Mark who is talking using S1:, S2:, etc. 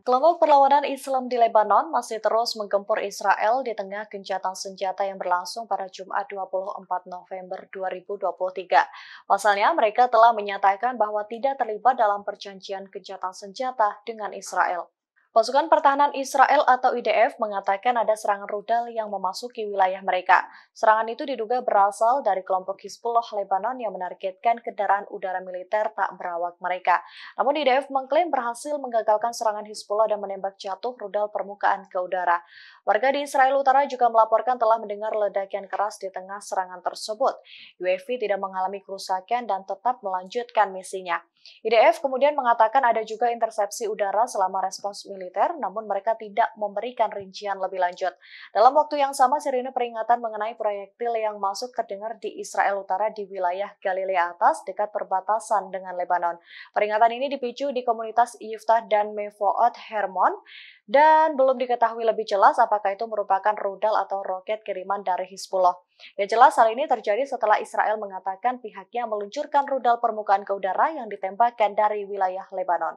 S1: Kelompok perlawanan Islam di Lebanon masih terus menggempur Israel di tengah gencatan senjata yang berlangsung pada Jumat 24 November 2023. Pasalnya, mereka telah menyatakan bahwa tidak terlibat dalam perjanjian gencatan senjata dengan Israel. Pasukan Pertahanan Israel atau IDF mengatakan ada serangan rudal yang memasuki wilayah mereka. Serangan itu diduga berasal dari kelompok Hizbullah Lebanon yang menargetkan kendaraan udara militer tak berawak mereka. Namun IDF mengklaim berhasil menggagalkan serangan Hizbullah dan menembak jatuh rudal permukaan ke udara. Warga di Israel Utara juga melaporkan telah mendengar ledakan keras di tengah serangan tersebut. UAV tidak mengalami kerusakan dan tetap melanjutkan misinya. IDF kemudian mengatakan ada juga intersepsi udara selama respons militer militer, namun mereka tidak memberikan rincian lebih lanjut. Dalam waktu yang sama, sirine peringatan mengenai proyektil yang masuk terdengar di Israel Utara di wilayah Galilea Atas dekat perbatasan dengan Lebanon. Peringatan ini dipicu di komunitas Yiftah dan Mevoot Hermon dan belum diketahui lebih jelas apakah itu merupakan rudal atau roket kiriman dari Hizbullah. Yang jelas hal ini terjadi setelah Israel mengatakan pihaknya meluncurkan rudal permukaan ke udara yang ditembakkan dari wilayah Lebanon.